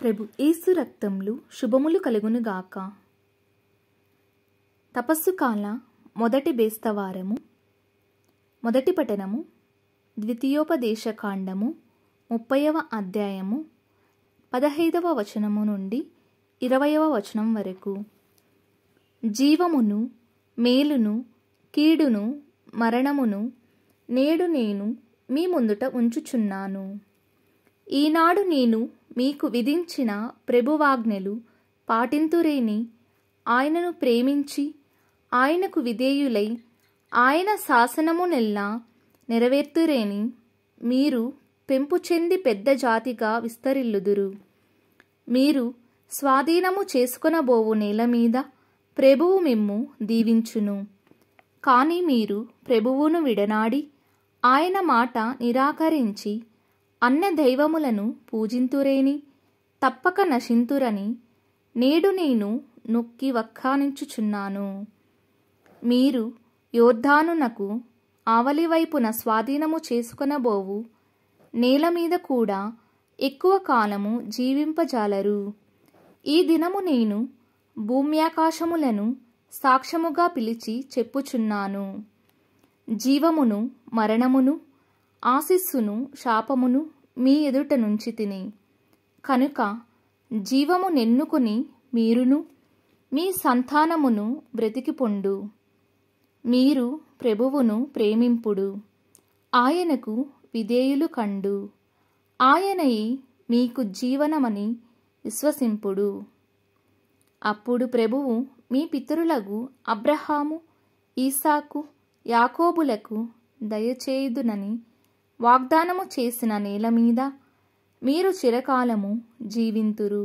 ప్రభు ఏసు రక్తంలో శుభములు కలుగునుగాక తపస్సు కాల మొదటి బేస్తవారము మొదటి పఠనము ద్వితీయోపదేశకాండము ముప్పైవ అధ్యాయము పదహైదవ వచనము నుండి ఇరవయవ వచనం వరకు జీవమును మేలును కీడును మరణమును నేడు నేను మీ ముందుట ఉంచుచున్నాను ఈనాడు నేను మీకు విధించిన ప్రభువాజ్ఞలు పాటింతురేని ఆయనను ప్రేమించి ఆయనకు విధేయులై ఆయన శాసనము నెల్ల నెరవేర్తురేని మీరు పెంపు చెంది పెద్ద జాతిగా విస్తరిల్లుదురు మీరు స్వాధీనము చేసుకొనబోవు నేల మీద ప్రభువు మిమ్ము దీవించును కానీ మీరు ప్రభువును విడనాడి ఆయన మాట నిరాకరించి అన్న దైవములను పూజింతురేని తప్పక నశింతురని నేడు నేను నొక్కి వక్కానించుచున్నాను మీరు యోర్ధానునకు ఆవలివైపున స్వాధీనము చేసుకొనబోవు నేల మీద కూడా ఎక్కువ కాలము జీవింపజాలరు ఈ దినము నేను భూమ్యాకాశములను సాక్ష్యముగా పిలిచి చెప్పుచున్నాను జీవమును మరణమును ఆశిస్సును శాపమును మీ ఎదుట నుంచి తిని కనుక జీవము నెన్నుకుని మీరును మీ సంతానమును బ్రతికిపొండు మీరు ప్రభువును ప్రేమింపుడు ఆయనకు విధేయులు కండు ఆయనయి మీకు జీవనమని విశ్వసింపుడు అప్పుడు ప్రభువు మీ పితరులకు అబ్రహాము ఈసాకు యాకోబులకు దయచేయుదునని వాగ్దానము చేసిన నేల మీద మీరు చిరకాలము జీవింతురు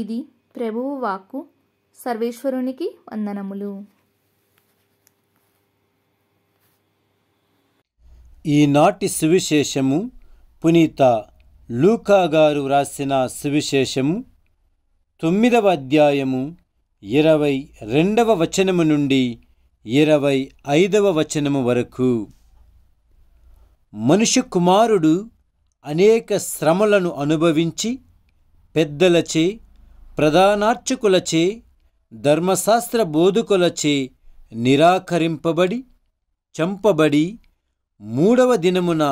ఇది ప్రభువు వాక్కు సర్వేశ్వరునికి వందనములు ఈనాటి సువిశేషము పునీత లూకా గారు వ్రాసిన సువిశేషము తొమ్మిదవ అధ్యాయము ఇరవై రెండవ వచనము నుండి ఇరవై ఐదవ వచనము వరకు మనుష్య కుమారుడు అనేక శ్రమలను అనుభవించి పెద్దలచే ప్రధానార్చకులచే ధర్మశాస్త్ర బోధకులచే నిరాకరింపబడి చంపబడి మూడవ దినమున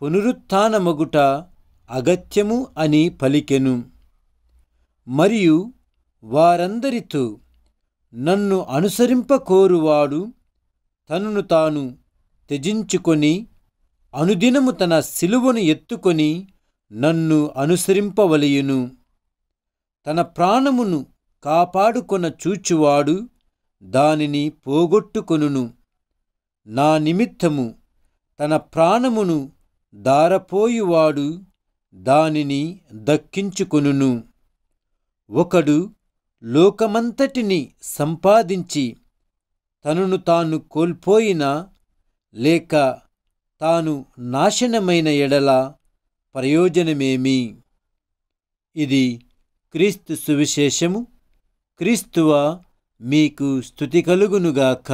పునరుత్నమగుట అగత్యము అని పలికెను మరియు వారందరితో నన్ను అనుసరింపకోరువాడు తనను తాను త్యజించుకొని అనుదినము తన సిలువను ఎత్తుకొని నన్ను అనుసరింపవలయును తన ప్రాణమును కాపాడుకొన చూచువాడు దానిని పోగొట్టుకొనును నా నిమిత్తము తన ప్రాణమును దారపోయువాడు దానిని దక్కించుకొనును ఒకడు లోకమంతటిని సంపాదించి తనను తాను కోల్పోయినా లేక తాను నాశనమైన ఎడల ప్రయోజనమేమి ఇది క్రీస్తు సువిశేషము క్రీస్తువ మీకు స్థుతి కలుగునుగాక